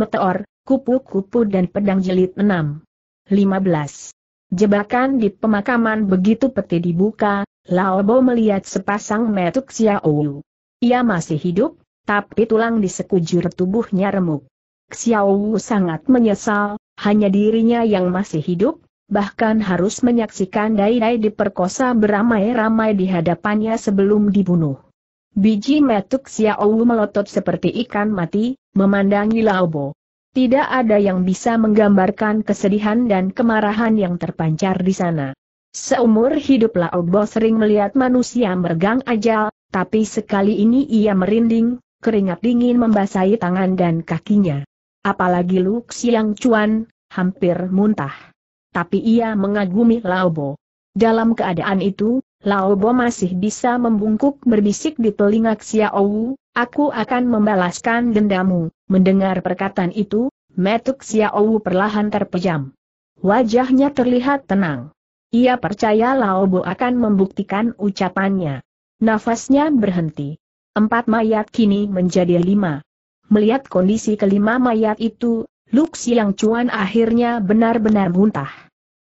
meteor, kupu-kupu dan pedang jelit 6. 15. Jebakan di pemakaman begitu peti dibuka, Laobo melihat sepasang metuk Xiaowu. Ia masih hidup, tapi tulang di sekujur tubuhnya remuk. Xiaowu sangat menyesal, hanya dirinya yang masih hidup, bahkan harus menyaksikan Dai-Dai diperkosa beramai-ramai di hadapannya sebelum dibunuh. Biji metuk Xiaowu melotot seperti ikan mati, memandangi Laobo. Tidak ada yang bisa menggambarkan kesedihan dan kemarahan yang terpancar di sana. Seumur hidup Laobo sering melihat manusia meregang ajal, tapi sekali ini ia merinding, keringat dingin membasahi tangan dan kakinya. Apalagi Luk Siang Cuan, hampir muntah. Tapi ia mengagumi Laobo. Dalam keadaan itu, Laobo masih bisa membungkuk berbisik di telinga Xiaowu, aku akan membalaskan dendamu. Mendengar perkataan itu, metuk Xiaowu perlahan terpejam. Wajahnya terlihat tenang. Ia percaya Laobo akan membuktikan ucapannya. Nafasnya berhenti. Empat mayat kini menjadi lima. Melihat kondisi kelima mayat itu, Luxi yang cuan akhirnya benar-benar muntah.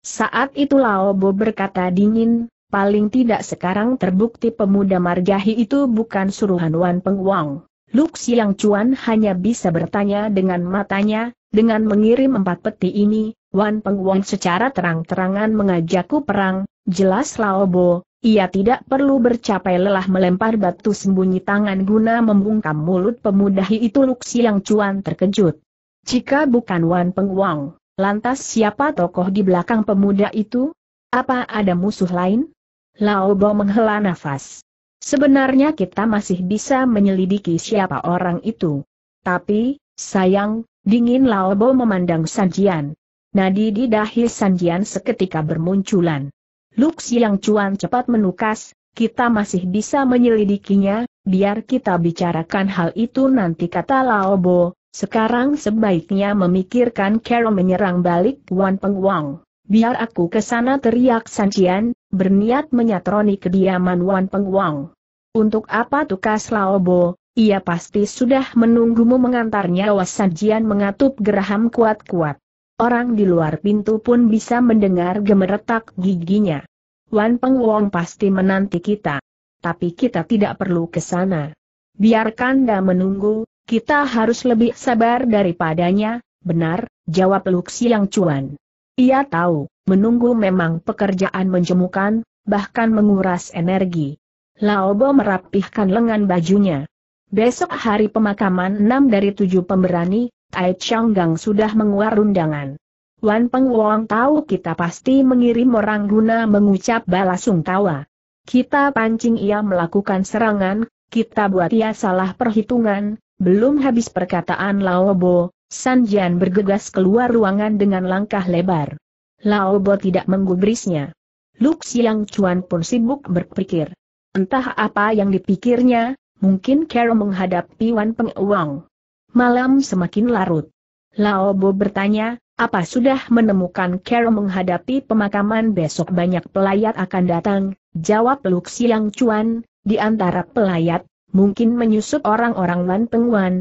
Saat itu Laobo berkata dingin, Paling tidak sekarang terbukti pemuda margahi itu bukan suruhan Wan Wang. Luk Siang Cuan hanya bisa bertanya dengan matanya, dengan mengirim empat peti ini, Wan Wang secara terang-terangan mengajakku perang, jelas Lao Bo, ia tidak perlu bercapai lelah melempar batu sembunyi tangan guna membungkam mulut pemuda itu Luk Siang Cuan terkejut. Jika bukan Wan Wang, lantas siapa tokoh di belakang pemuda itu? Apa ada musuh lain? Lao Bo menghela nafas. Sebenarnya kita masih bisa menyelidiki siapa orang itu. Tapi, sayang, dingin Lao Bo memandang Sanjian. Nadi di dahi Sanjian seketika bermunculan. Lux yang cuan cepat menukas, kita masih bisa menyelidikinya, biar kita bicarakan hal itu nanti kata Lao Bo. sekarang sebaiknya memikirkan Carol menyerang balik Wan Peng Wang. Biar aku ke sana teriak Sanjian, berniat menyatroni kediaman Wan Pengwang. Untuk apa tukas Laobo, ia pasti sudah menunggumu mengantarnya Sancian mengatup geraham kuat-kuat. Orang di luar pintu pun bisa mendengar gemeretak giginya. Wan Pengwang pasti menanti kita. Tapi kita tidak perlu ke sana. Biarkan dia menunggu, kita harus lebih sabar daripadanya, benar, jawab Luxi Yang Cuan. Ia tahu, menunggu memang pekerjaan menjemukan, bahkan menguras energi. Laobo merapihkan lengan bajunya. Besok hari pemakaman enam dari tujuh pemberani, Tai Changgang sudah menguar undangan. Wan Peng Wong tahu kita pasti mengirim orang guna mengucap balas sungkawa. Kita pancing ia melakukan serangan, kita buat ia salah perhitungan, belum habis perkataan Laobo, Sanjian bergegas keluar ruangan dengan langkah lebar. Lao Bo tidak menggubrisnya. Lu Yang Chuan pun sibuk berpikir. Entah apa yang dipikirnya, mungkin Carol menghadapi Wan Peng Uang. Malam semakin larut. Lao Bo bertanya, apa sudah menemukan Carol menghadapi pemakaman besok banyak pelayat akan datang? Jawab Lu Siang Chuan, di antara pelayat, mungkin menyusup orang-orang Wan Peng Wan,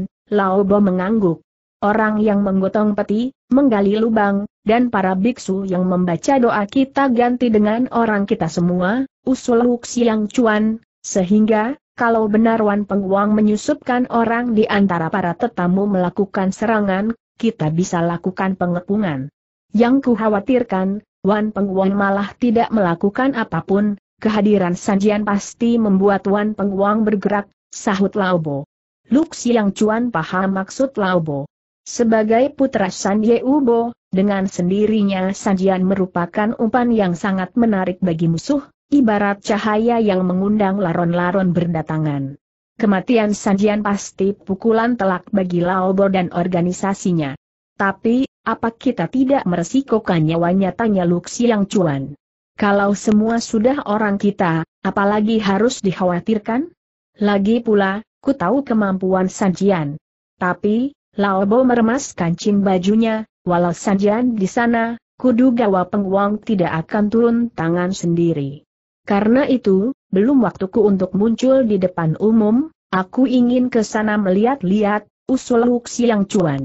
Bo mengangguk orang yang menggotong peti, menggali lubang, dan para biksu yang membaca doa kita ganti dengan orang kita semua, usul Huk Chuan. sehingga, kalau benar Wan Penguang menyusupkan orang di antara para tetamu melakukan serangan, kita bisa lakukan pengepungan. Yang kuhawatirkan, Wan Penguang malah tidak melakukan apapun, kehadiran Sanjian pasti membuat Wan Penguang bergerak, sahut Laobo. Luk Siang Cuan paham maksud Laobo. Sebagai putra San Ubo, dengan sendirinya Sanjian merupakan umpan yang sangat menarik bagi musuh, ibarat cahaya yang mengundang laron-laron berdatangan. Kematian Sanjian pasti pukulan telak bagi Laobo dan organisasinya. Tapi, apa kita tidak meresikokan nyawanya tanya Luxiang Cuan? Kalau semua sudah orang kita, apalagi harus dikhawatirkan? Lagi pula, ku tahu kemampuan Sanjian. Tapi, Lao Bo meremas kancing bajunya, walau Sanjian di sana, kudu gawa penguang tidak akan turun tangan sendiri. Karena itu, belum waktuku untuk muncul di depan umum, aku ingin ke sana melihat-lihat, usul Luxi Yang Cuan.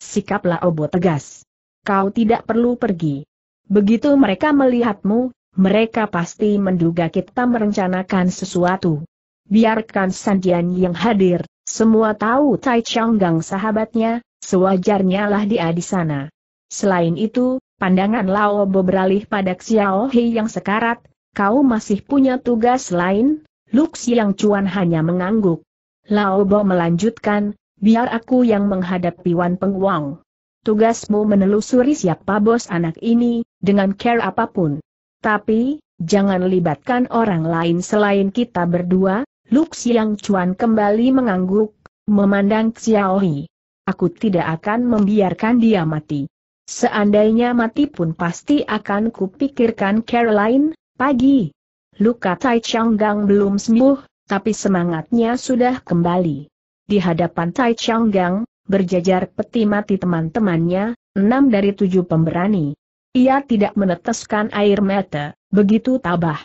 Sikap Laobo tegas. Kau tidak perlu pergi. Begitu mereka melihatmu, mereka pasti menduga kita merencanakan sesuatu. Biarkan Sanjian yang hadir, semua tahu Tai Gang sahabatnya, sewajarnya lah dia di sana. Selain itu, pandangan Lao Bo beralih pada Xiao He yang sekarat, kau masih punya tugas lain? Luxi yang cuan hanya mengangguk. Lao Bo melanjutkan, biar aku yang menghadapi Wan Peng Wang. Tugasmu menelusuri siapa bos anak ini, dengan care apapun. Tapi, jangan libatkan orang lain selain kita berdua, Luk Siang Chuan kembali mengangguk, memandang Xiao Hi. Aku tidak akan membiarkan dia mati. Seandainya mati pun pasti akan kupikirkan Caroline, pagi. Luka Tai Gang belum sembuh, tapi semangatnya sudah kembali. Di hadapan Tai Gang, berjajar peti mati teman-temannya, enam dari tujuh pemberani. Ia tidak meneteskan air mata, begitu tabah.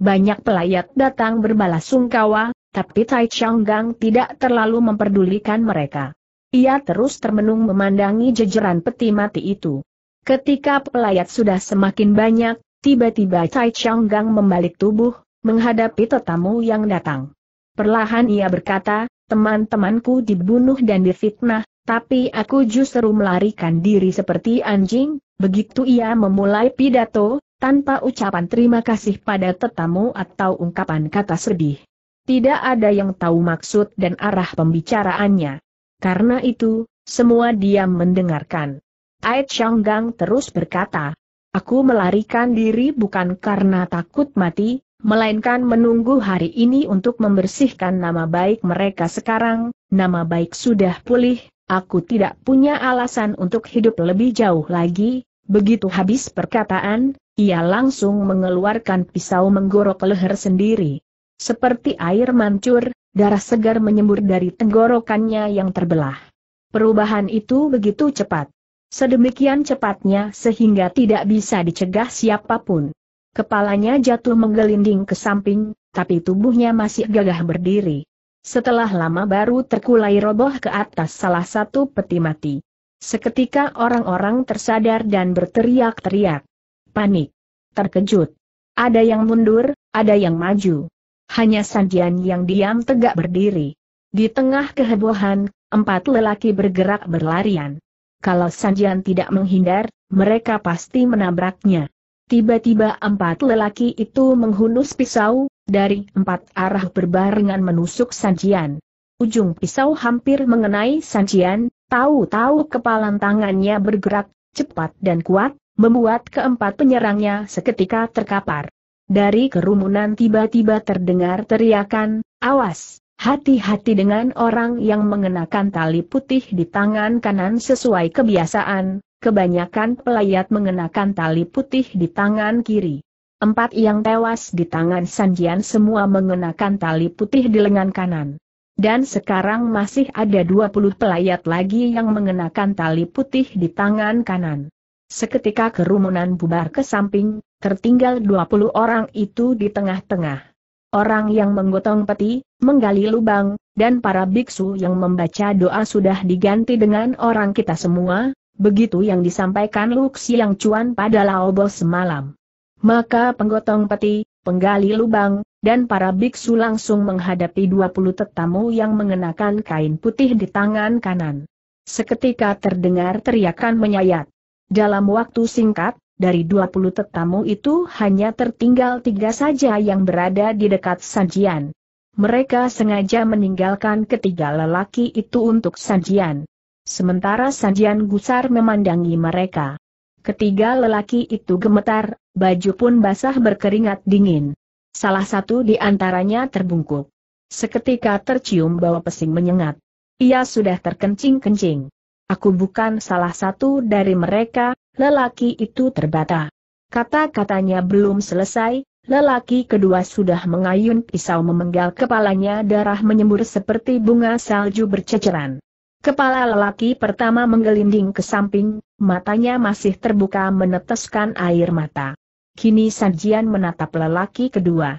Banyak pelayat datang berbalas sungkawa, tapi Tai Gang tidak terlalu memperdulikan mereka. Ia terus termenung memandangi jejeran peti mati itu. Ketika pelayat sudah semakin banyak, tiba-tiba Tai Gang membalik tubuh, menghadapi tetamu yang datang. Perlahan ia berkata, teman-temanku dibunuh dan difitnah, tapi aku justru melarikan diri seperti anjing, begitu ia memulai pidato, tanpa ucapan terima kasih pada tetamu atau ungkapan kata sedih. Tidak ada yang tahu maksud dan arah pembicaraannya. Karena itu, semua diam mendengarkan. Ait Shanggang terus berkata, Aku melarikan diri bukan karena takut mati, melainkan menunggu hari ini untuk membersihkan nama baik mereka sekarang, nama baik sudah pulih, aku tidak punya alasan untuk hidup lebih jauh lagi, Begitu habis perkataan, ia langsung mengeluarkan pisau menggorok leher sendiri. Seperti air mancur, darah segar menyembur dari tenggorokannya yang terbelah. Perubahan itu begitu cepat. Sedemikian cepatnya sehingga tidak bisa dicegah siapapun. Kepalanya jatuh menggelinding ke samping, tapi tubuhnya masih gagah berdiri. Setelah lama baru terkulai roboh ke atas salah satu peti mati. Seketika orang-orang tersadar dan berteriak-teriak panik, terkejut. Ada yang mundur, ada yang maju. Hanya Sanjian yang diam tegak berdiri. Di tengah kehebohan, empat lelaki bergerak berlarian. Kalau Sanjian tidak menghindar, mereka pasti menabraknya. Tiba-tiba empat lelaki itu menghunus pisau, dari empat arah berbarengan menusuk Sanjian. Ujung pisau hampir mengenai Sanjian, tahu-tahu kepalan tangannya bergerak, cepat dan kuat, membuat keempat penyerangnya seketika terkapar. Dari kerumunan tiba-tiba terdengar teriakan, awas, hati-hati dengan orang yang mengenakan tali putih di tangan kanan sesuai kebiasaan, kebanyakan pelayat mengenakan tali putih di tangan kiri. Empat yang tewas di tangan Sanjian semua mengenakan tali putih di lengan kanan. Dan sekarang masih ada 20 pelayat lagi yang mengenakan tali putih di tangan kanan. Seketika kerumunan bubar ke samping, tertinggal 20 orang itu di tengah-tengah. Orang yang menggotong peti, menggali lubang, dan para biksu yang membaca doa sudah diganti dengan orang kita semua, begitu yang disampaikan Luksi yang cuan pada Laobo semalam. Maka penggotong peti, penggali lubang, dan para biksu langsung menghadapi 20 tetamu yang mengenakan kain putih di tangan kanan. Seketika terdengar teriakan menyayat. Dalam waktu singkat, dari 20 tetamu itu hanya tertinggal tiga saja yang berada di dekat sajian. Mereka sengaja meninggalkan ketiga lelaki itu untuk sajian. Sementara sajian gusar memandangi mereka. Ketiga lelaki itu gemetar, baju pun basah berkeringat dingin. Salah satu di antaranya terbungkuk. Seketika tercium bau pesing menyengat. Ia sudah terkencing-kencing. Aku bukan salah satu dari mereka, lelaki itu terbata. Kata-katanya belum selesai, lelaki kedua sudah mengayun pisau memenggal kepalanya darah menyembur seperti bunga salju berceceran. Kepala lelaki pertama menggelinding ke samping, matanya masih terbuka meneteskan air mata. Kini Sanjian menatap lelaki kedua.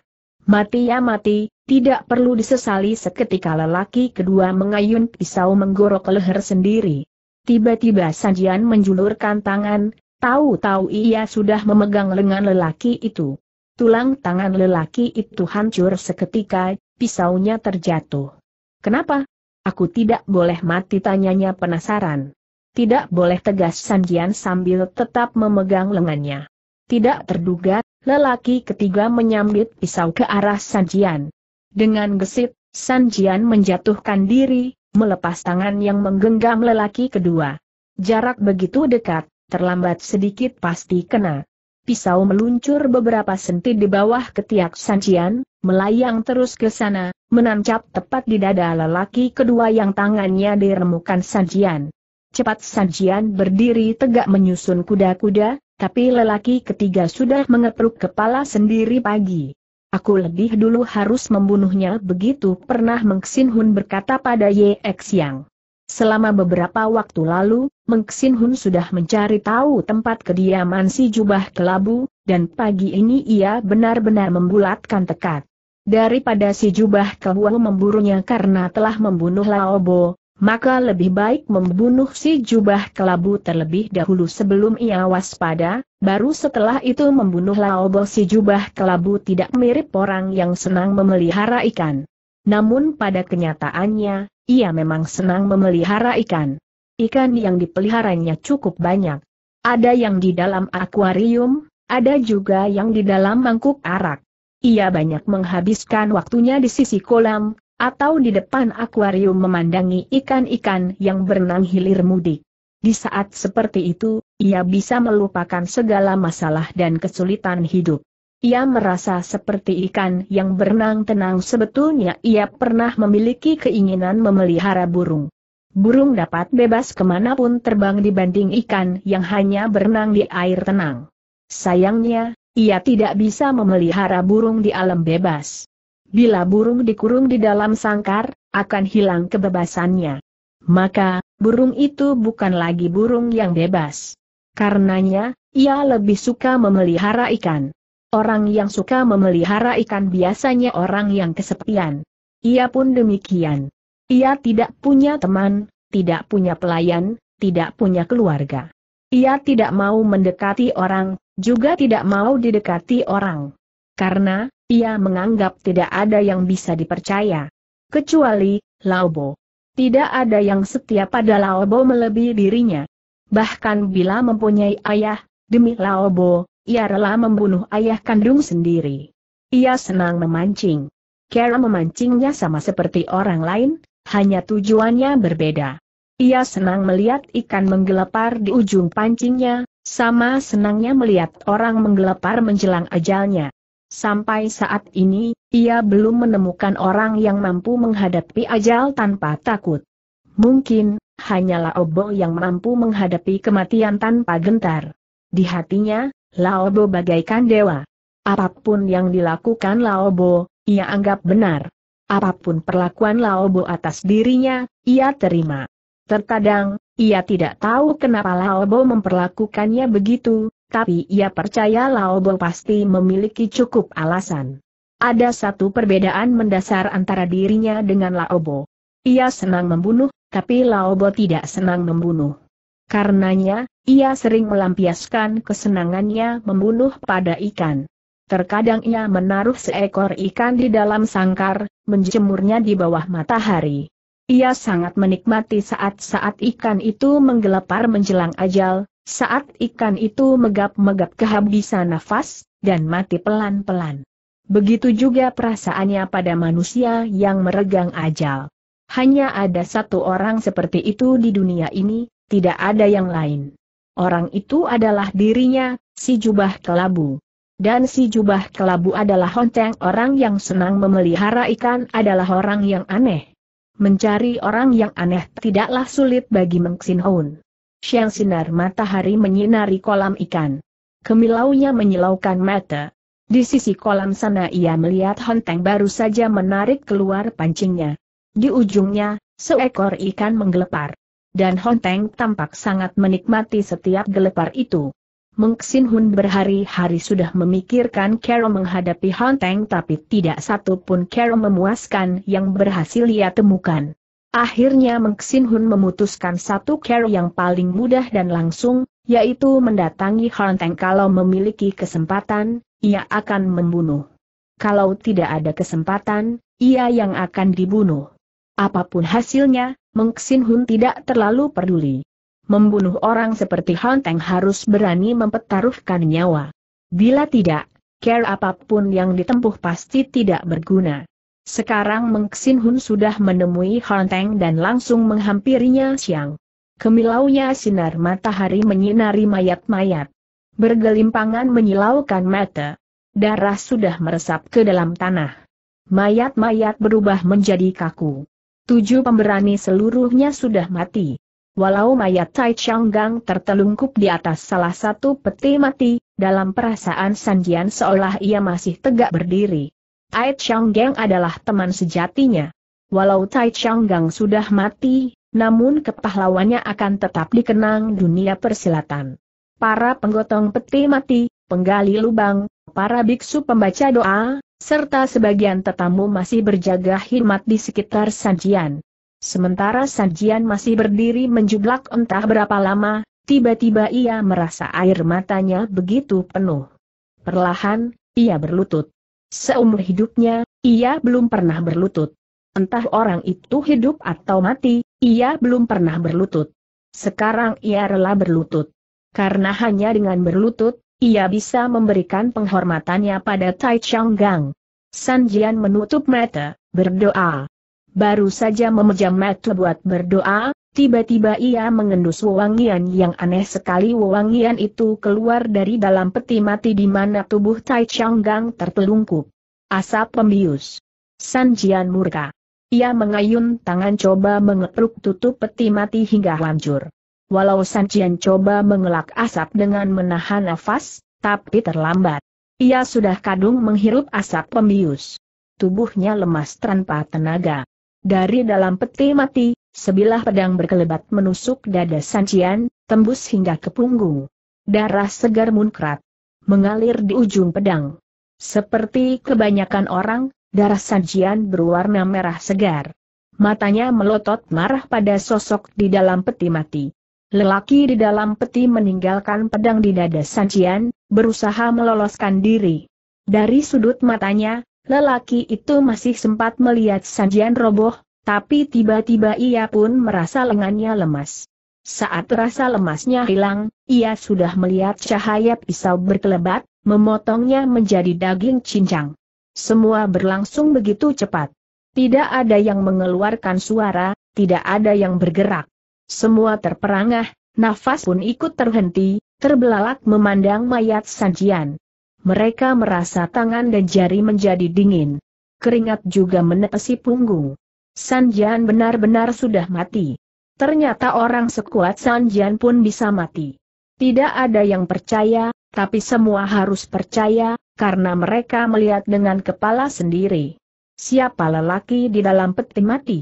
Mati ya mati, tidak perlu disesali seketika lelaki kedua mengayun pisau menggorok leher sendiri. Tiba-tiba Sanjian menjulurkan tangan, tahu-tahu ia sudah memegang lengan lelaki itu. Tulang tangan lelaki itu hancur seketika, pisaunya terjatuh. Kenapa? Aku tidak boleh mati tanyanya penasaran. Tidak boleh tegas Sanjian sambil tetap memegang lengannya. Tidak terduga, lelaki ketiga menyambit pisau ke arah Sanjian. Dengan gesit, Sanjian menjatuhkan diri, melepas tangan yang menggenggam lelaki kedua. Jarak begitu dekat, terlambat sedikit pasti kena. Pisau meluncur beberapa senti di bawah ketiak sancian, melayang terus ke sana, menancap tepat di dada lelaki kedua yang tangannya diremukan sancian. Cepat sancian berdiri tegak menyusun kuda-kuda, tapi lelaki ketiga sudah mengepruk kepala sendiri pagi. Aku lebih dulu harus membunuhnya begitu pernah Meng Xin Hun berkata pada Ye X Yang. Selama beberapa waktu lalu, Meng Xin Hun sudah mencari tahu tempat kediaman si jubah kelabu, dan pagi ini ia benar-benar membulatkan tekad. Daripada si jubah kelabu memburunya karena telah membunuh Laobo, maka lebih baik membunuh si jubah kelabu terlebih dahulu sebelum ia waspada, baru setelah itu membunuh Laobo si jubah kelabu tidak mirip orang yang senang memelihara ikan. Namun pada kenyataannya, ia memang senang memelihara ikan. Ikan yang dipeliharanya cukup banyak. Ada yang di dalam akuarium, ada juga yang di dalam mangkuk arak. Ia banyak menghabiskan waktunya di sisi kolam, atau di depan akuarium memandangi ikan-ikan yang berenang hilir mudik. Di saat seperti itu, ia bisa melupakan segala masalah dan kesulitan hidup. Ia merasa seperti ikan yang berenang tenang sebetulnya ia pernah memiliki keinginan memelihara burung. Burung dapat bebas kemanapun terbang dibanding ikan yang hanya berenang di air tenang. Sayangnya, ia tidak bisa memelihara burung di alam bebas. Bila burung dikurung di dalam sangkar, akan hilang kebebasannya. Maka, burung itu bukan lagi burung yang bebas. Karenanya, ia lebih suka memelihara ikan. Orang yang suka memelihara ikan biasanya orang yang kesepian. Ia pun demikian. Ia tidak punya teman, tidak punya pelayan, tidak punya keluarga. Ia tidak mau mendekati orang, juga tidak mau didekati orang. Karena, ia menganggap tidak ada yang bisa dipercaya. Kecuali, Laobo. Tidak ada yang setia pada Laobo melebihi dirinya. Bahkan bila mempunyai ayah, demi Laobo, ia rela membunuh ayah kandung sendiri. Ia senang memancing. Kera memancingnya sama seperti orang lain, hanya tujuannya berbeda. Ia senang melihat ikan menggelepar di ujung pancingnya, sama senangnya melihat orang menggelepar menjelang ajalnya. Sampai saat ini, ia belum menemukan orang yang mampu menghadapi ajal tanpa takut. Mungkin, hanyalah Obo yang mampu menghadapi kematian tanpa gentar. Di hatinya, Laobo bagaikan dewa. Apapun yang dilakukan Laobo, ia anggap benar. Apapun perlakuan Laobo atas dirinya, ia terima. Terkadang, ia tidak tahu kenapa Laobo memperlakukannya begitu, tapi ia percaya Laobo pasti memiliki cukup alasan. Ada satu perbedaan mendasar antara dirinya dengan Laobo. Ia senang membunuh, tapi Laobo tidak senang membunuh. Karenanya, ia sering melampiaskan kesenangannya membunuh pada ikan. Terkadang ia menaruh seekor ikan di dalam sangkar, menjemurnya di bawah matahari. Ia sangat menikmati saat-saat ikan itu menggelepar menjelang ajal, saat ikan itu megap-megap kehabisan nafas, dan mati pelan-pelan. Begitu juga perasaannya pada manusia yang meregang ajal. Hanya ada satu orang seperti itu di dunia ini, tidak ada yang lain. Orang itu adalah dirinya, si jubah kelabu. Dan si jubah kelabu adalah honteng orang yang senang memelihara ikan adalah orang yang aneh. Mencari orang yang aneh tidaklah sulit bagi Mengsinhun. Siang sinar matahari menyinari kolam ikan. Kemilaunya menyilaukan mata. Di sisi kolam sana ia melihat Honteng baru saja menarik keluar pancingnya. Di ujungnya, seekor ikan menggelepar. Dan Honteng tampak sangat menikmati setiap gelepar itu. Mengksin Hun berhari-hari sudah memikirkan Kero menghadapi Honteng tapi tidak satu pun Kero memuaskan yang berhasil ia temukan. Akhirnya Meng Xin Hun memutuskan satu care yang paling mudah dan langsung, yaitu mendatangi Han Teng kalau memiliki kesempatan, ia akan membunuh. Kalau tidak ada kesempatan, ia yang akan dibunuh. Apapun hasilnya, Meng Xin Hun tidak terlalu peduli. Membunuh orang seperti Han Teng harus berani mempertaruhkan nyawa. Bila tidak, care apapun yang ditempuh pasti tidak berguna. Sekarang Meng Xin Hun sudah menemui Han Teng dan langsung menghampirinya siang. Kemilaunya sinar matahari menyinari mayat-mayat. Bergelimpangan menyilaukan mata. Darah sudah meresap ke dalam tanah. Mayat-mayat berubah menjadi kaku. Tujuh pemberani seluruhnya sudah mati. Walau mayat Tai Chang Gang tertelungkup di atas salah satu peti mati, dalam perasaan Sanjian seolah ia masih tegak berdiri. Ai Changgang adalah teman sejatinya. Walau Tai Changgang sudah mati, namun kepahlawannya akan tetap dikenang dunia persilatan. Para penggotong peti mati, penggali lubang, para biksu pembaca doa, serta sebagian tetamu masih berjaga hikmat di sekitar Sanjian. Sementara Sanjian masih berdiri menjublak entah berapa lama, tiba-tiba ia merasa air matanya begitu penuh. Perlahan, ia berlutut. Seumur hidupnya, ia belum pernah berlutut. Entah orang itu hidup atau mati, ia belum pernah berlutut. Sekarang ia rela berlutut. Karena hanya dengan berlutut, ia bisa memberikan penghormatannya pada Tai Chang Gang. San Jian menutup mata, berdoa. Baru saja memejam mata buat berdoa, Tiba-tiba ia mengendus wewangian yang aneh sekali wewangian itu keluar dari dalam peti mati di mana tubuh Tai Chang Gang tertelungkup. Asap pembius. San Jian murka. Ia mengayun tangan coba mengepruk tutup peti mati hingga hancur. Walau San Jian coba mengelak asap dengan menahan nafas, tapi terlambat. Ia sudah kadung menghirup asap pembius. Tubuhnya lemas tanpa tenaga. Dari dalam peti mati, Sebilah pedang berkelebat menusuk dada Sancian, tembus hingga ke punggung. Darah segar munkrat. Mengalir di ujung pedang. Seperti kebanyakan orang, darah Sancian berwarna merah segar. Matanya melotot marah pada sosok di dalam peti mati. Lelaki di dalam peti meninggalkan pedang di dada Sancian, berusaha meloloskan diri. Dari sudut matanya, lelaki itu masih sempat melihat Sancian roboh, tapi tiba-tiba ia pun merasa lengannya lemas. Saat rasa lemasnya hilang, ia sudah melihat cahaya pisau berkelebat, memotongnya menjadi daging cincang. Semua berlangsung begitu cepat. Tidak ada yang mengeluarkan suara, tidak ada yang bergerak. Semua terperangah, nafas pun ikut terhenti, terbelalak memandang mayat Sanjian. Mereka merasa tangan dan jari menjadi dingin. Keringat juga menepesi punggung. Sanjian benar-benar sudah mati. Ternyata orang sekuat Sanjian pun bisa mati. Tidak ada yang percaya, tapi semua harus percaya, karena mereka melihat dengan kepala sendiri. Siapa lelaki di dalam peti mati?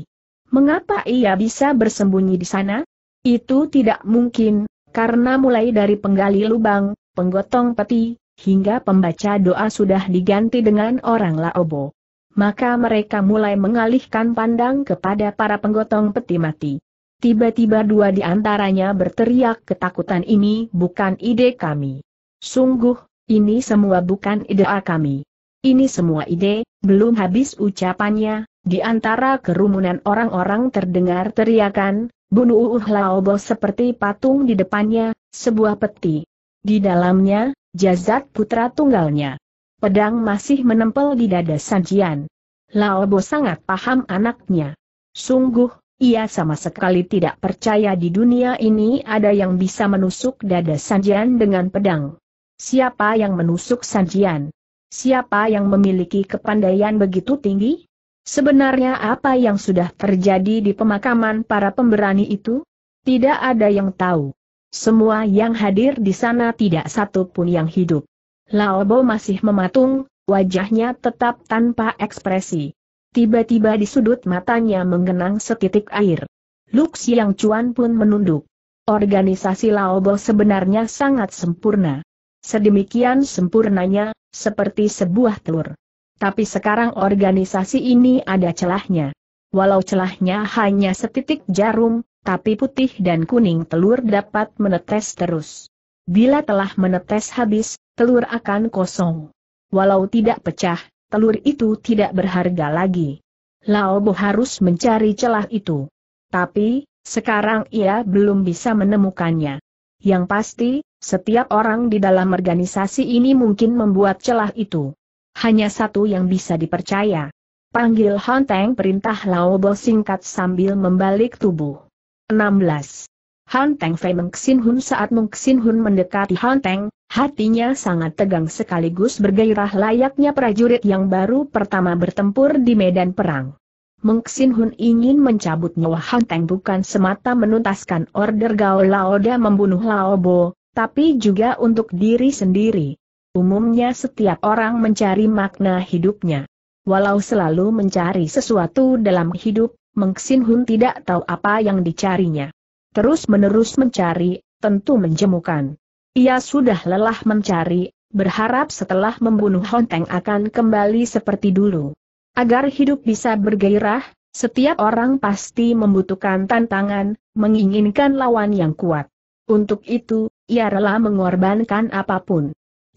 Mengapa ia bisa bersembunyi di sana? Itu tidak mungkin, karena mulai dari penggali lubang, penggotong peti, hingga pembaca doa sudah diganti dengan orang Laobo maka mereka mulai mengalihkan pandang kepada para penggotong peti mati. Tiba-tiba dua di antaranya berteriak ketakutan ini bukan ide kami. Sungguh, ini semua bukan ide kami. Ini semua ide, belum habis ucapannya, di antara kerumunan orang-orang terdengar teriakan, bunuh uh uhuh laobo seperti patung di depannya, sebuah peti. Di dalamnya, jazat putra tunggalnya pedang masih menempel di dada Sanjian. Laobo sangat paham anaknya. Sungguh, ia sama sekali tidak percaya di dunia ini ada yang bisa menusuk dada Sanjian dengan pedang. Siapa yang menusuk Sanjian? Siapa yang memiliki kepandaian begitu tinggi? Sebenarnya apa yang sudah terjadi di pemakaman para pemberani itu? Tidak ada yang tahu. Semua yang hadir di sana tidak satu pun yang hidup. Laobo masih mematung, wajahnya tetap tanpa ekspresi. Tiba-tiba di sudut matanya menggenang setitik air. Luk Siang Cuan pun menunduk. Organisasi Laobo sebenarnya sangat sempurna. Sedemikian sempurnanya, seperti sebuah telur. Tapi sekarang organisasi ini ada celahnya. Walau celahnya hanya setitik jarum, tapi putih dan kuning telur dapat menetes terus. Bila telah menetes habis, telur akan kosong. Walau tidak pecah, telur itu tidak berharga lagi. Lao harus mencari celah itu. Tapi, sekarang ia belum bisa menemukannya. Yang pasti, setiap orang di dalam organisasi ini mungkin membuat celah itu. Hanya satu yang bisa dipercaya. Panggil Hanteng perintah Lao singkat sambil membalik tubuh. 16. Hanteng Fei Mengksin Hun saat Mengksin Hun mendekati Hanteng. Hatinya sangat tegang sekaligus bergairah layaknya prajurit yang baru pertama bertempur di medan perang. Meng Xin Hun ingin mencabut nyawa Han Teng bukan semata menuntaskan order Gao Laoda membunuh Laobo, tapi juga untuk diri sendiri. Umumnya setiap orang mencari makna hidupnya. Walau selalu mencari sesuatu dalam hidup, Meng Xin Hun tidak tahu apa yang dicarinya. Terus-menerus mencari, tentu menjemukan. Ia sudah lelah mencari, berharap setelah membunuh Honteng akan kembali seperti dulu. Agar hidup bisa bergairah, setiap orang pasti membutuhkan tantangan, menginginkan lawan yang kuat. Untuk itu, ia rela mengorbankan apapun.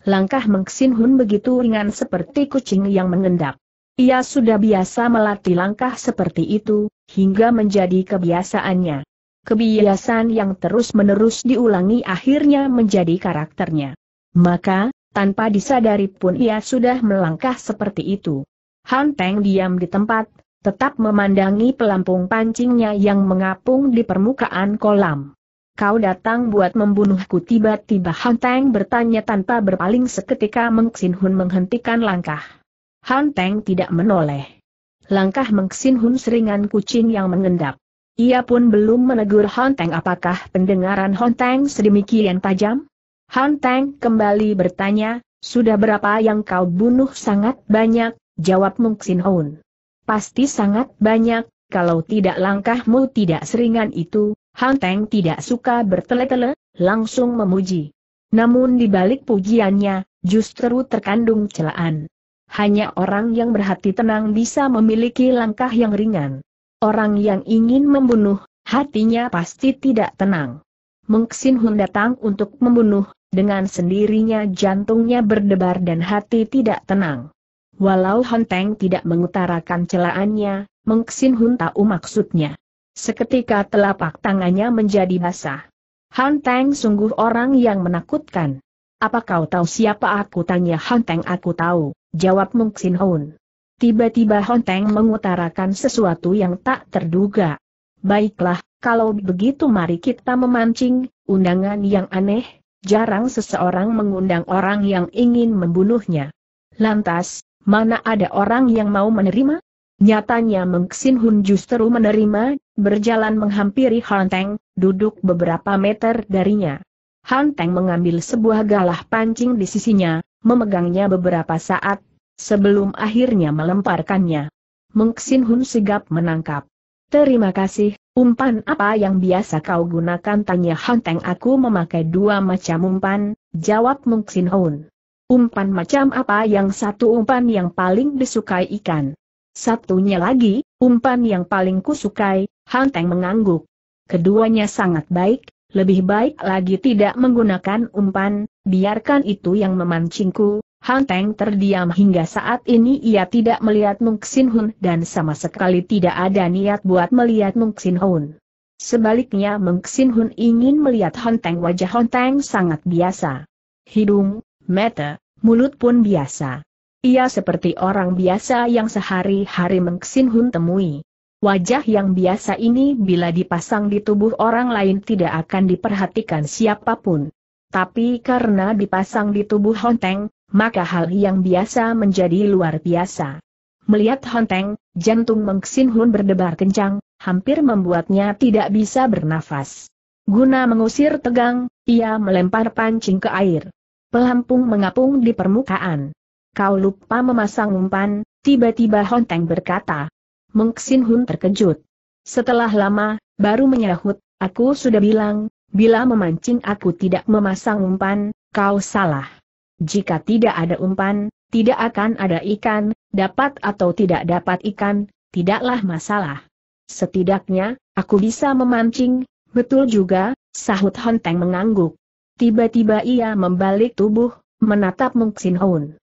Langkah Mengxin Hun begitu ringan seperti kucing yang mengendap. Ia sudah biasa melatih langkah seperti itu, hingga menjadi kebiasaannya. Kebiasaan yang terus-menerus diulangi akhirnya menjadi karakternya. Maka, tanpa disadari pun ia sudah melangkah seperti itu. Han Teng diam di tempat, tetap memandangi pelampung pancingnya yang mengapung di permukaan kolam. Kau datang buat membunuhku tiba-tiba Han Teng bertanya tanpa berpaling seketika Meng Xin Hun menghentikan langkah. Han Teng tidak menoleh. Langkah Meng Xin Hun seringan kucing yang mengendap. Ia pun belum menegur Honteng apakah pendengaran Honteng sedemikian tajam? Honteng kembali bertanya, sudah berapa yang kau bunuh sangat banyak, jawab Mung Sin Pasti sangat banyak, kalau tidak langkahmu tidak seringan itu, Honteng tidak suka bertele-tele, langsung memuji. Namun di balik pujiannya, justru terkandung celaan. Hanya orang yang berhati tenang bisa memiliki langkah yang ringan. Orang yang ingin membunuh, hatinya pasti tidak tenang. Mengxin Hun datang untuk membunuh, dengan sendirinya jantungnya berdebar dan hati tidak tenang. Walau Teng tidak mengutarakan celaannya, Mengxin Hun tahu maksudnya. Seketika telapak tangannya menjadi basah. Teng sungguh orang yang menakutkan. Apa kau tahu siapa aku tanya Teng aku tahu, jawab Mengxin Hun. Tiba-tiba Honteng mengutarakan sesuatu yang tak terduga. Baiklah, kalau begitu mari kita memancing, undangan yang aneh, jarang seseorang mengundang orang yang ingin membunuhnya. Lantas, mana ada orang yang mau menerima? Nyatanya Meng Xin Hun justru menerima, berjalan menghampiri Honteng, duduk beberapa meter darinya. Honteng mengambil sebuah galah pancing di sisinya, memegangnya beberapa saat, sebelum akhirnya melemparkannya. Mengxin Hun sigap menangkap. Terima kasih, umpan apa yang biasa kau gunakan tanya Hanteng aku memakai dua macam umpan, jawab Mengxin Hun. Umpan macam apa yang satu umpan yang paling disukai ikan. Satunya lagi, umpan yang paling kusukai, Hanteng mengangguk. Keduanya sangat baik, lebih baik lagi tidak menggunakan umpan, biarkan itu yang memancingku, Han Teng terdiam hingga saat ini ia tidak melihat Mung Xin Hun dan sama sekali tidak ada niat buat melihat Mung Xin Hun. Sebaliknya Mung Xin Hun ingin melihat Han Teng wajah Han Teng sangat biasa. Hidung, mata, mulut pun biasa. Ia seperti orang biasa yang sehari-hari Mung Xin Hun temui. Wajah yang biasa ini bila dipasang di tubuh orang lain tidak akan diperhatikan siapapun. Tapi karena dipasang di tubuh Honteng, maka hal yang biasa menjadi luar biasa. Melihat Honteng, jantung Meng Hun berdebar kencang, hampir membuatnya tidak bisa bernafas. Guna mengusir tegang, ia melempar pancing ke air. Pelampung mengapung di permukaan. Kau lupa memasang umpan, tiba-tiba Honteng berkata. Meng Hun terkejut. Setelah lama, baru menyahut, aku sudah bilang, bila memancing aku tidak memasang umpan, kau salah. Jika tidak ada umpan, tidak akan ada ikan, dapat atau tidak dapat ikan, tidaklah masalah. Setidaknya, aku bisa memancing, betul juga, sahut Honteng mengangguk. Tiba-tiba ia membalik tubuh, menatap Meng Hoon.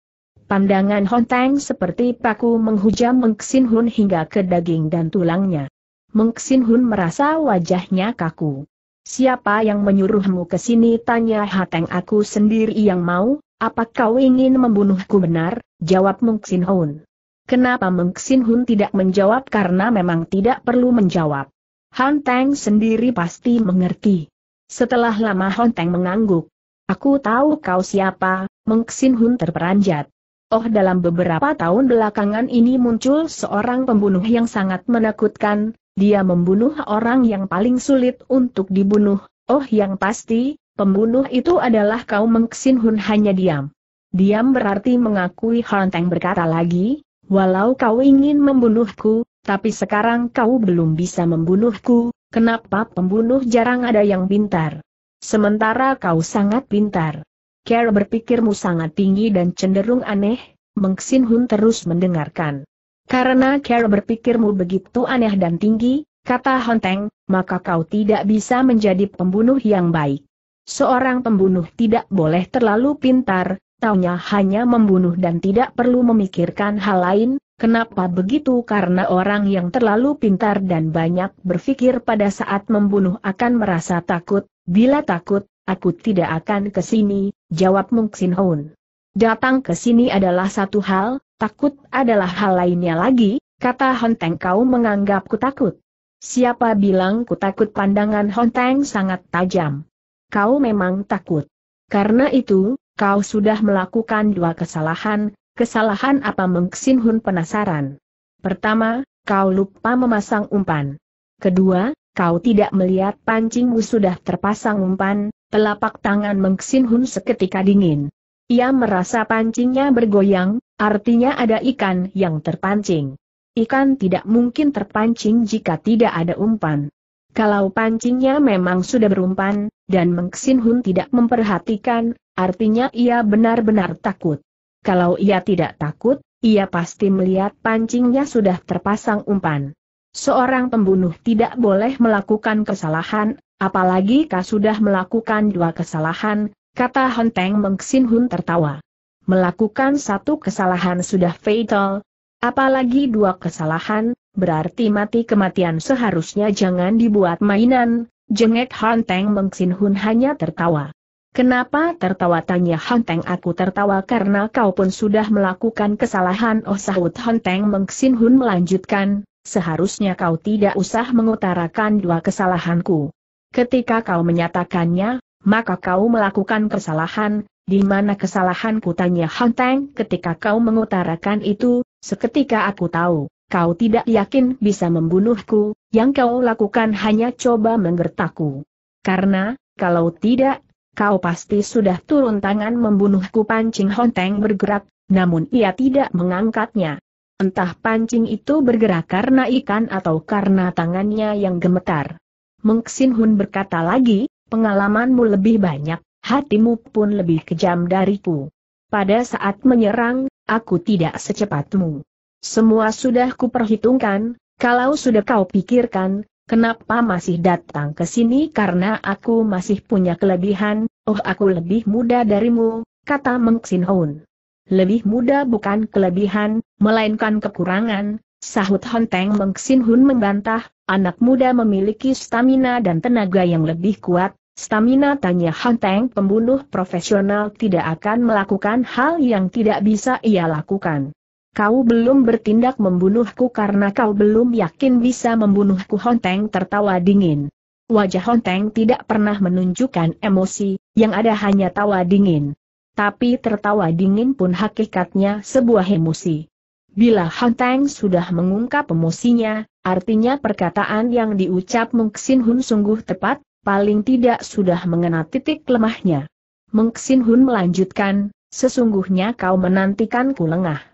Pandangan Honteng seperti paku menghujam Meng Hoon hingga ke daging dan tulangnya. Meng Hoon merasa wajahnya kaku. Siapa yang menyuruhmu ke sini? Tanya Hateng aku sendiri yang mau, apa kau ingin membunuhku benar? Jawab Meng Xin Hun. Kenapa Meng Xin Hun tidak menjawab karena memang tidak perlu menjawab. Han Teng sendiri pasti mengerti. Setelah lama Han Teng mengangguk. Aku tahu kau siapa, Meng Xin Hun terperanjat. Oh dalam beberapa tahun belakangan ini muncul seorang pembunuh yang sangat menakutkan, dia membunuh orang yang paling sulit untuk dibunuh, oh yang pasti, Pembunuh itu adalah kau, Mengsin Hun hanya diam. Diam berarti mengakui Honteng berkata lagi, walau kau ingin membunuhku, tapi sekarang kau belum bisa membunuhku, kenapa pembunuh jarang ada yang pintar? Sementara kau sangat pintar. Care berpikirmu sangat tinggi dan cenderung aneh, Mengsin Hun terus mendengarkan. Karena Care berpikirmu begitu aneh dan tinggi, kata Honteng, maka kau tidak bisa menjadi pembunuh yang baik. Seorang pembunuh tidak boleh terlalu pintar, taunya hanya membunuh dan tidak perlu memikirkan hal lain, Kenapa begitu? Karena orang yang terlalu pintar dan banyak berpikir pada saat membunuh akan merasa takut, bila takut, aku tidak akan ke sini, jawab Mung Hoon. Datang ke sini adalah satu hal, takut adalah hal lainnya lagi, kata Honteng kau menganggapku takut. Siapa bilang ku takut pandangan Honteng sangat tajam kau memang takut. Karena itu, kau sudah melakukan dua kesalahan, kesalahan apa Mengxin Hun penasaran. Pertama, kau lupa memasang umpan. Kedua, kau tidak melihat pancingmu sudah terpasang umpan, telapak tangan Mengxin Hun seketika dingin. Ia merasa pancingnya bergoyang, artinya ada ikan yang terpancing. Ikan tidak mungkin terpancing jika tidak ada umpan. Kalau pancingnya memang sudah berumpan, dan Mengsin Hun tidak memperhatikan, artinya ia benar-benar takut. Kalau ia tidak takut, ia pasti melihat pancingnya sudah terpasang umpan. Seorang pembunuh tidak boleh melakukan kesalahan, apalagi kau sudah melakukan dua kesalahan, kata Honteng Mengsin Hun tertawa. Melakukan satu kesalahan sudah fatal, apalagi dua kesalahan, berarti mati kematian seharusnya jangan dibuat mainan, jengek Han Teng Meng Hun hanya tertawa. Kenapa tertawa tanya Han Teng aku tertawa karena kau pun sudah melakukan kesalahan oh sahut Han Teng Meng Hun melanjutkan, seharusnya kau tidak usah mengutarakan dua kesalahanku. Ketika kau menyatakannya, maka kau melakukan kesalahan, di mana kesalahanku tanya Han Teng ketika kau mengutarakan itu, seketika aku tahu kau tidak yakin bisa membunuhku, yang kau lakukan hanya coba menggertaku. Karena, kalau tidak, kau pasti sudah turun tangan membunuhku pancing honteng bergerak, namun ia tidak mengangkatnya. Entah pancing itu bergerak karena ikan atau karena tangannya yang gemetar. Mengksin Hun berkata lagi, pengalamanmu lebih banyak, hatimu pun lebih kejam dariku. Pada saat menyerang, aku tidak secepatmu. Semua sudah kuperhitungkan, kalau sudah kau pikirkan, kenapa masih datang ke sini karena aku masih punya kelebihan, oh aku lebih muda darimu, kata Meng Xinhoun. Lebih muda bukan kelebihan, melainkan kekurangan, sahut Honteng Meng Xinhoun membantah, anak muda memiliki stamina dan tenaga yang lebih kuat, Stamina tanya Teng pembunuh profesional tidak akan melakukan hal yang tidak bisa ia lakukan. Kau belum bertindak membunuhku karena kau belum yakin bisa membunuhku Honteng tertawa dingin. Wajah Honteng tidak pernah menunjukkan emosi, yang ada hanya tawa dingin. Tapi tertawa dingin pun hakikatnya sebuah emosi. Bila Honteng sudah mengungkap emosinya, artinya perkataan yang diucap Mengksin Hun sungguh tepat, paling tidak sudah mengena titik lemahnya. Mengksin Hun melanjutkan, sesungguhnya kau menantikanku lengah.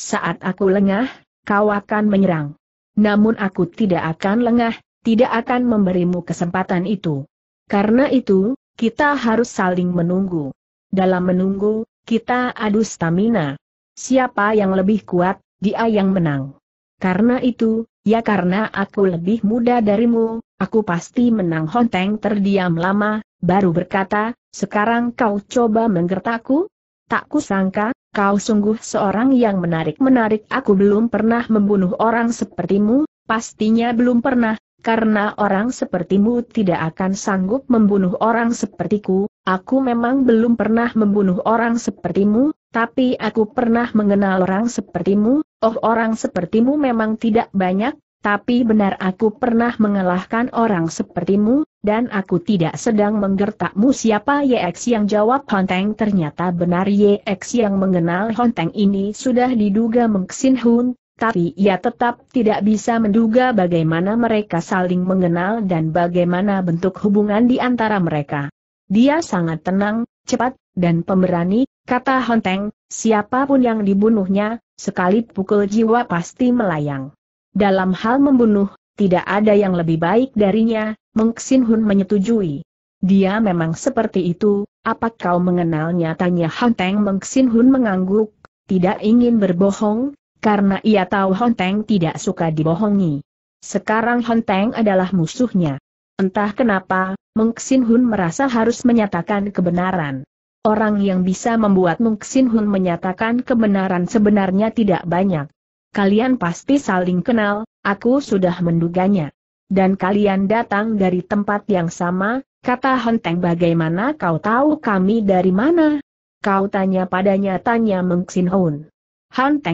Saat aku lengah, kau akan menyerang. Namun aku tidak akan lengah, tidak akan memberimu kesempatan itu. Karena itu, kita harus saling menunggu. Dalam menunggu, kita adu stamina. Siapa yang lebih kuat, dia yang menang. Karena itu, ya karena aku lebih muda darimu, aku pasti menang Honteng terdiam lama, baru berkata, sekarang kau coba menggertaku? Tak kusangka, kau sungguh seorang yang menarik-menarik aku belum pernah membunuh orang sepertimu, pastinya belum pernah, karena orang sepertimu tidak akan sanggup membunuh orang sepertiku, aku memang belum pernah membunuh orang sepertimu, tapi aku pernah mengenal orang sepertimu, oh orang sepertimu memang tidak banyak, tapi benar aku pernah mengalahkan orang sepertimu, dan aku tidak sedang menggertakmu siapa YX yang jawab Honteng ternyata benar YX yang mengenal Honteng ini sudah diduga mengksin Hun, tapi ia tetap tidak bisa menduga bagaimana mereka saling mengenal dan bagaimana bentuk hubungan di antara mereka. Dia sangat tenang, cepat, dan pemberani, kata Honteng, siapapun yang dibunuhnya, sekali pukul jiwa pasti melayang. Dalam hal membunuh, tidak ada yang lebih baik darinya, Meng Xin Hun menyetujui. Dia memang seperti itu, apa kau mengenalnya? Tanya Teng. Meng Xin Hun mengangguk, tidak ingin berbohong, karena ia tahu Teng tidak suka dibohongi. Sekarang Teng adalah musuhnya. Entah kenapa, Meng Xin Hun merasa harus menyatakan kebenaran. Orang yang bisa membuat Meng Xin Hun menyatakan kebenaran sebenarnya tidak banyak. Kalian pasti saling kenal, aku sudah menduganya dan kalian datang dari tempat yang sama, kata Henteng bagaimana kau tahu kami dari mana? Kau tanya padanya tanya Meng Sin Hoon.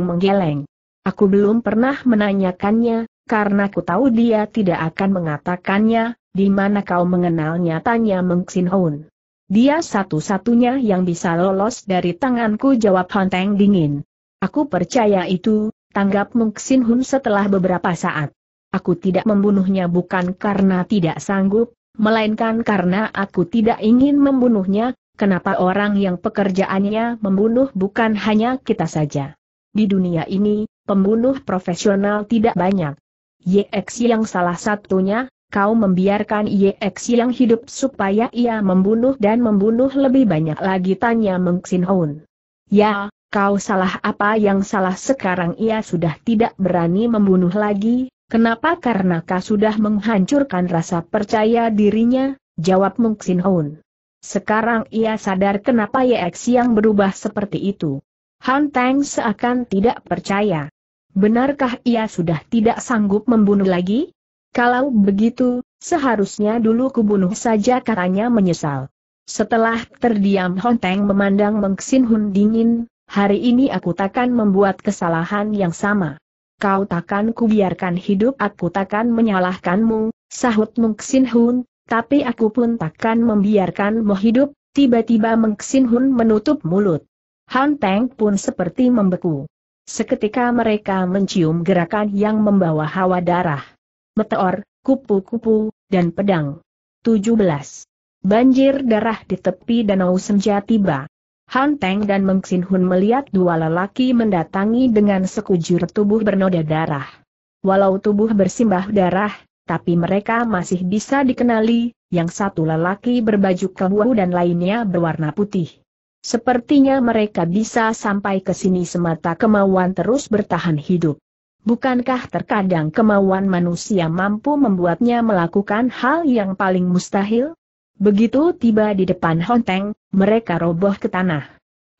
menggeleng. Aku belum pernah menanyakannya, karena ku tahu dia tidak akan mengatakannya, di mana kau mengenalnya tanya Meng Dia satu-satunya yang bisa lolos dari tanganku jawab Hanteng dingin. Aku percaya itu, tanggap Mengxin Hun setelah beberapa saat aku tidak membunuhnya bukan karena tidak sanggup, melainkan karena aku tidak ingin membunuhnya, kenapa orang yang pekerjaannya membunuh bukan hanya kita saja. Di dunia ini, pembunuh profesional tidak banyak. YX yang salah satunya, kau membiarkan YX yang hidup supaya ia membunuh dan membunuh lebih banyak lagi tanya Meng Sinhoun. Ya, kau salah apa yang salah sekarang ia sudah tidak berani membunuh lagi, Kenapa? Karena kau sudah menghancurkan rasa percaya dirinya, jawab Mung Sin Hoon. Sekarang ia sadar kenapa YX yang berubah seperti itu. Han Teng seakan tidak percaya. Benarkah ia sudah tidak sanggup membunuh lagi? Kalau begitu, seharusnya dulu kubunuh saja katanya menyesal. Setelah terdiam Han Teng memandang Xin Hun dingin, hari ini aku takkan membuat kesalahan yang sama kau takkan kubiarkan hidup aku takkan menyalahkanmu, sahut Mengsin Hun, tapi aku pun takkan membiarkanmu hidup, tiba-tiba Mengsin Hun menutup mulut. Han Teng pun seperti membeku. Seketika mereka mencium gerakan yang membawa hawa darah. Meteor, kupu-kupu, dan pedang. 17. Banjir darah di tepi danau senja tiba. Han Teng dan Meng Xin Hun melihat dua lelaki mendatangi dengan sekujur tubuh bernoda darah. Walau tubuh bersimbah darah, tapi mereka masih bisa dikenali, yang satu lelaki berbaju kebuah dan lainnya berwarna putih. Sepertinya mereka bisa sampai ke sini semata kemauan terus bertahan hidup. Bukankah terkadang kemauan manusia mampu membuatnya melakukan hal yang paling mustahil? Begitu tiba di depan Honteng, mereka roboh ke tanah.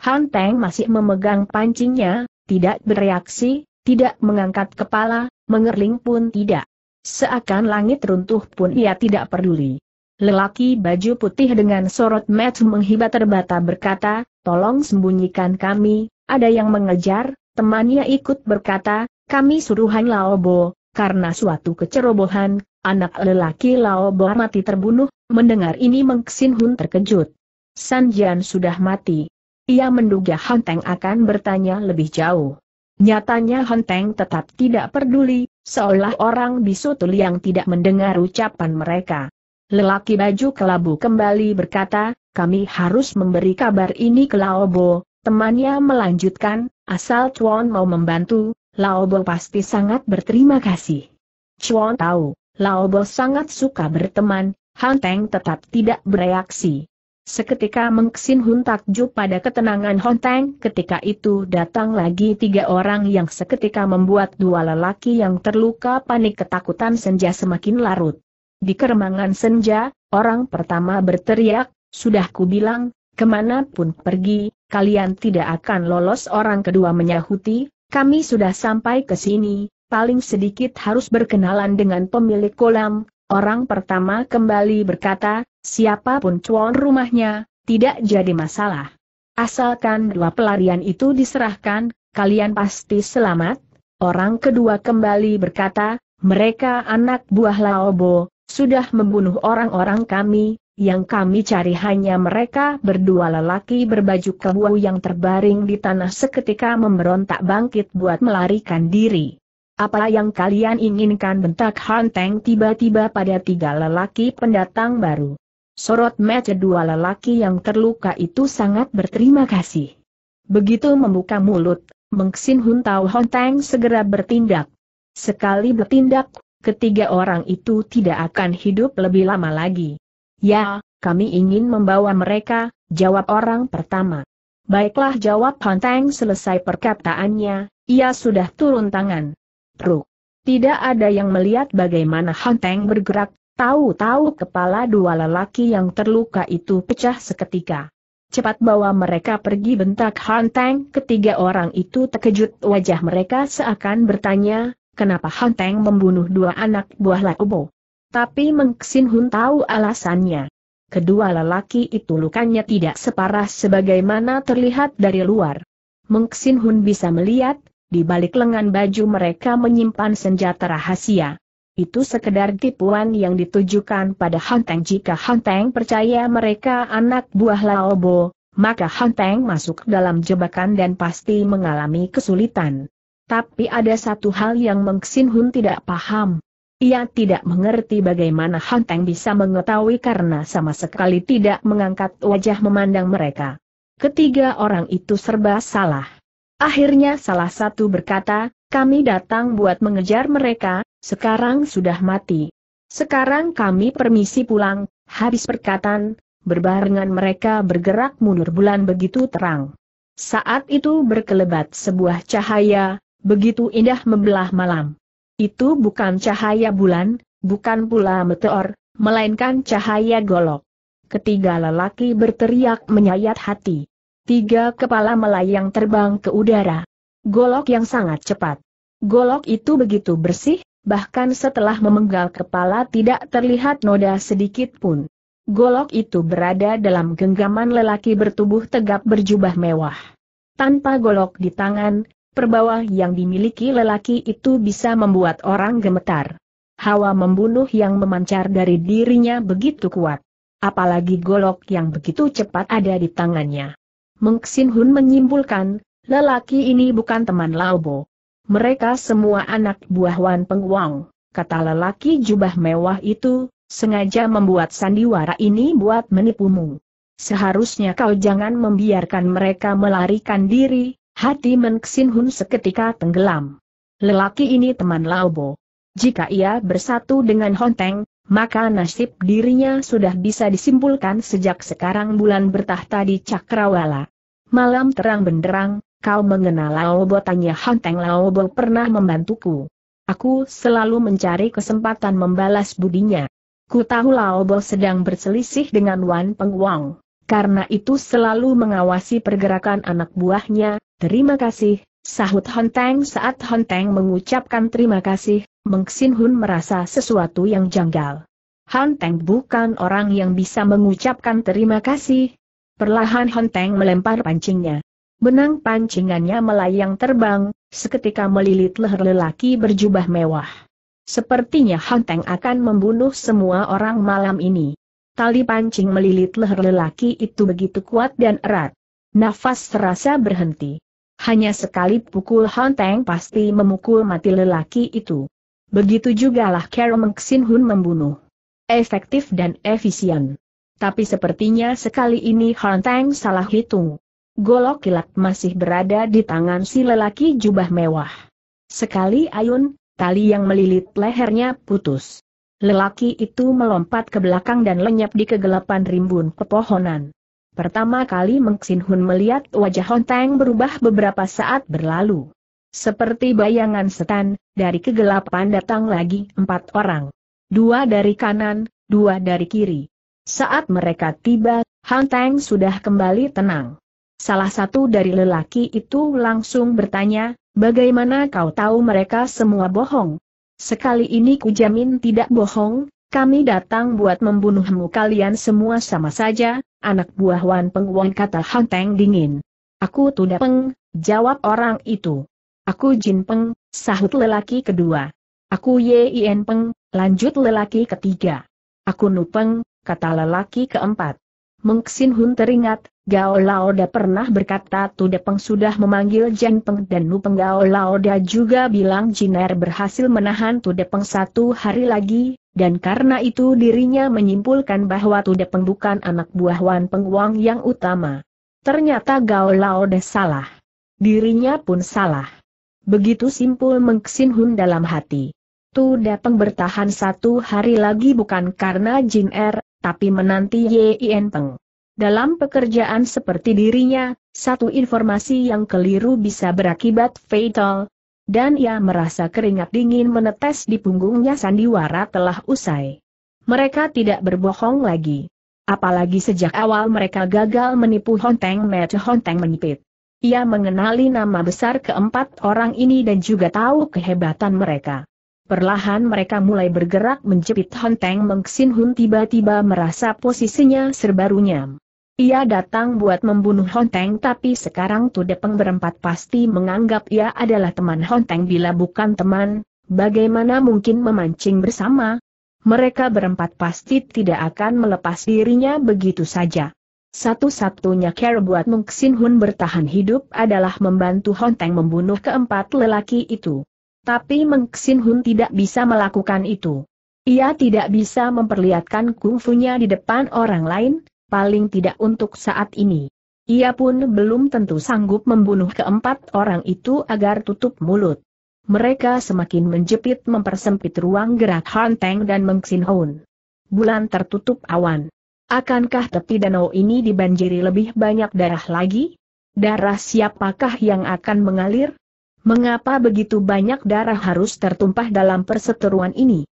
Honteng masih memegang pancingnya, tidak bereaksi, tidak mengangkat kepala, mengerling pun tidak. Seakan langit runtuh pun ia tidak peduli. Lelaki baju putih dengan sorot mata menghibat terbata berkata, tolong sembunyikan kami, ada yang mengejar, temannya ikut berkata, kami suruhan Laobo, karena suatu kecerobohan Anak lelaki Lao Bo mati terbunuh, mendengar ini Meng Xin Hun terkejut. San Jian sudah mati. Ia menduga Han Teng akan bertanya lebih jauh. Nyatanya Han Teng tetap tidak peduli, seolah orang bisu tuli yang tidak mendengar ucapan mereka. Lelaki baju kelabu kembali berkata, kami harus memberi kabar ini ke Lao Bo, temannya melanjutkan, asal Chuan mau membantu, Lao Bo pasti sangat berterima kasih. Chuan tahu, Lao Bo sangat suka berteman, Han Teng tetap tidak bereaksi. Seketika mengksin Hun takjub pada ketenangan Hon Teng ketika itu datang lagi tiga orang yang seketika membuat dua lelaki yang terluka panik ketakutan senja semakin larut. Di keremangan senja, orang pertama berteriak, sudah ku kubilang, kemanapun pergi, kalian tidak akan lolos orang kedua menyahuti, kami sudah sampai ke sini, paling sedikit harus berkenalan dengan pemilik kolam, orang pertama kembali berkata, siapapun cuan rumahnya, tidak jadi masalah. Asalkan dua pelarian itu diserahkan, kalian pasti selamat. Orang kedua kembali berkata, mereka anak buah Laobo, sudah membunuh orang-orang kami, yang kami cari hanya mereka berdua lelaki berbaju kebu yang terbaring di tanah seketika memberontak bangkit buat melarikan diri. Apa yang kalian inginkan bentak Hanteng tiba-tiba pada tiga lelaki pendatang baru. Sorot mata dua lelaki yang terluka itu sangat berterima kasih. Begitu membuka mulut, Mengsin Hun Tao Honteng segera bertindak. Sekali bertindak, ketiga orang itu tidak akan hidup lebih lama lagi. Ya, kami ingin membawa mereka, jawab orang pertama. Baiklah jawab Honteng selesai perkataannya, ia sudah turun tangan. Ruk. Tidak ada yang melihat bagaimana Hanteng bergerak, tahu-tahu kepala dua lelaki yang terluka itu pecah seketika. Cepat bawa mereka pergi bentak Hanteng, ketiga orang itu terkejut wajah mereka seakan bertanya, kenapa Hanteng membunuh dua anak buah Laubo. Tapi Meng Xin Hun tahu alasannya. Kedua lelaki itu lukanya tidak separah sebagaimana terlihat dari luar. Meng Xin Hun bisa melihat, di balik lengan baju mereka menyimpan senjata rahasia. Itu sekedar tipuan yang ditujukan pada Hanteng jika Hanteng percaya mereka anak buah Laobo, maka Hanteng masuk dalam jebakan dan pasti mengalami kesulitan. Tapi ada satu hal yang Xin Hun tidak paham. Ia tidak mengerti bagaimana Hanteng bisa mengetahui karena sama sekali tidak mengangkat wajah memandang mereka. Ketiga orang itu serba salah. Akhirnya salah satu berkata, kami datang buat mengejar mereka, sekarang sudah mati. Sekarang kami permisi pulang, habis perkataan, berbarengan mereka bergerak mundur bulan begitu terang. Saat itu berkelebat sebuah cahaya, begitu indah membelah malam. Itu bukan cahaya bulan, bukan pula meteor, melainkan cahaya golok. Ketiga lelaki berteriak menyayat hati. Tiga kepala melayang terbang ke udara. Golok yang sangat cepat. Golok itu begitu bersih, bahkan setelah memenggal kepala tidak terlihat noda sedikit pun. Golok itu berada dalam genggaman lelaki bertubuh tegap berjubah mewah. Tanpa golok di tangan, perbawa yang dimiliki lelaki itu bisa membuat orang gemetar. Hawa membunuh yang memancar dari dirinya begitu kuat. Apalagi golok yang begitu cepat ada di tangannya. Meng Xin Hun menyimpulkan, lelaki ini bukan teman Laobo. Mereka semua anak buah Wan Peng Wang, kata lelaki jubah mewah itu, sengaja membuat sandiwara ini buat menipumu. Seharusnya kau jangan membiarkan mereka melarikan diri, hati Meng Xin Hun seketika tenggelam. Lelaki ini teman Laobo. Jika ia bersatu dengan Honteng, maka nasib dirinya sudah bisa disimpulkan sejak sekarang bulan bertahta di Cakrawala. Malam terang benderang, kau mengenal Laobo tanya Hanteng Laobo pernah membantuku. Aku selalu mencari kesempatan membalas budinya. Ku tahu Laobo sedang berselisih dengan Wan Peng Karena itu selalu mengawasi pergerakan anak buahnya, terima kasih, Sahut Honteng saat Honteng mengucapkan terima kasih, Meng Sin Hun merasa sesuatu yang janggal. Honteng bukan orang yang bisa mengucapkan terima kasih. Perlahan Honteng melempar pancingnya. Benang pancingannya melayang terbang, seketika melilit leher lelaki berjubah mewah. Sepertinya Honteng akan membunuh semua orang malam ini. Tali pancing melilit leher lelaki itu begitu kuat dan erat. Nafas terasa berhenti. Hanya sekali pukul Hanteng pasti memukul mati lelaki itu. Begitu jugalah Carol Mengxin Hun membunuh. Efektif dan efisien. Tapi sepertinya sekali ini Hanteng salah hitung. Golok kilat masih berada di tangan si lelaki jubah mewah. Sekali ayun, tali yang melilit lehernya putus. Lelaki itu melompat ke belakang dan lenyap di kegelapan rimbun pepohonan. Pertama kali Meng Sin melihat wajah Teng berubah beberapa saat berlalu. Seperti bayangan setan, dari kegelapan datang lagi empat orang. Dua dari kanan, dua dari kiri. Saat mereka tiba, Teng sudah kembali tenang. Salah satu dari lelaki itu langsung bertanya, bagaimana kau tahu mereka semua bohong? Sekali ini kujamin tidak bohong, kami datang buat membunuhmu kalian semua sama saja, anak buah Wan Peng Wong kata Hang Teng dingin. Aku Tuda Peng, jawab orang itu. Aku Jin Peng, sahut lelaki kedua. Aku Yien Peng, lanjut lelaki ketiga. Aku nu peng, kata lelaki keempat. Xin Hun teringat, Gao Laoda pernah berkata Tuda Peng sudah memanggil jin Peng dan nu peng Gao Laoda juga bilang jin Er berhasil menahan Tuda Peng satu hari lagi, dan karena itu dirinya menyimpulkan bahwa Tudepeng bukan anak buah Wan Pengwang yang utama. Ternyata Gao Lao De salah. Dirinya pun salah. Begitu simpul Mengsin Hun dalam hati. Tudepeng bertahan satu hari lagi bukan karena Jin Er, tapi menanti Ye Ien Peng. Dalam pekerjaan seperti dirinya, satu informasi yang keliru bisa berakibat fatal, dan ia merasa keringat dingin menetes di punggungnya sandiwara telah usai. Mereka tidak berbohong lagi. Apalagi sejak awal mereka gagal menipu Honteng Mete Honteng menipit. Ia mengenali nama besar keempat orang ini dan juga tahu kehebatan mereka. Perlahan mereka mulai bergerak menjepit Honteng Mengxin Hun tiba-tiba merasa posisinya serba runyam. Ia datang buat membunuh Honteng tapi sekarang Tudepeng berempat pasti menganggap ia adalah teman Honteng bila bukan teman, bagaimana mungkin memancing bersama? Mereka berempat pasti tidak akan melepas dirinya begitu saja. Satu-satunya cara buat Mung Sin Hun bertahan hidup adalah membantu Honteng membunuh keempat lelaki itu. Tapi Mung Sin Hun tidak bisa melakukan itu. Ia tidak bisa memperlihatkan kungfunya di depan orang lain, paling tidak untuk saat ini. Ia pun belum tentu sanggup membunuh keempat orang itu agar tutup mulut. Mereka semakin menjepit mempersempit ruang gerak Han Teng dan Meng Xin Bulan tertutup awan. Akankah tepi danau ini dibanjiri lebih banyak darah lagi? Darah siapakah yang akan mengalir? Mengapa begitu banyak darah harus tertumpah dalam perseteruan ini?